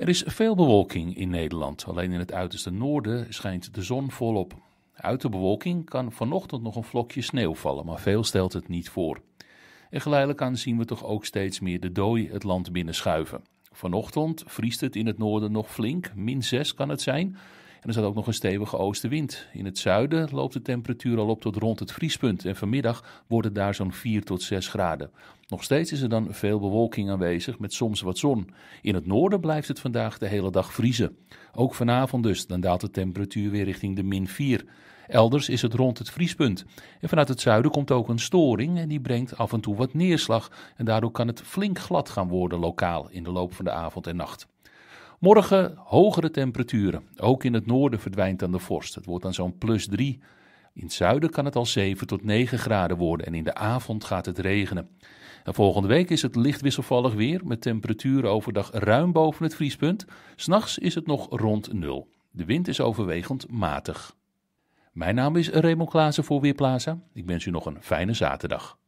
Er is veel bewolking in Nederland, alleen in het uiterste noorden schijnt de zon volop. Uit de bewolking kan vanochtend nog een vlokje sneeuw vallen, maar veel stelt het niet voor. En geleidelijk aan zien we toch ook steeds meer de dooi het land binnenschuiven. Vanochtend vriest het in het noorden nog flink, min 6 kan het zijn, en er zat ook nog een stevige oostenwind. In het zuiden loopt de temperatuur al op tot rond het vriespunt. En vanmiddag wordt het daar zo'n 4 tot 6 graden. Nog steeds is er dan veel bewolking aanwezig met soms wat zon. In het noorden blijft het vandaag de hele dag vriezen. Ook vanavond dus, dan daalt de temperatuur weer richting de min 4. Elders is het rond het vriespunt. En vanuit het zuiden komt ook een storing en die brengt af en toe wat neerslag. En daardoor kan het flink glad gaan worden lokaal in de loop van de avond en nacht. Morgen hogere temperaturen. Ook in het noorden verdwijnt dan de vorst. Het wordt dan zo'n plus 3. In het zuiden kan het al 7 tot 9 graden worden en in de avond gaat het regenen. En volgende week is het licht wisselvallig weer met temperaturen overdag ruim boven het vriespunt. S'nachts is het nog rond nul. De wind is overwegend matig. Mijn naam is Raymond Klaassen voor Weerplaza. Ik wens u nog een fijne zaterdag.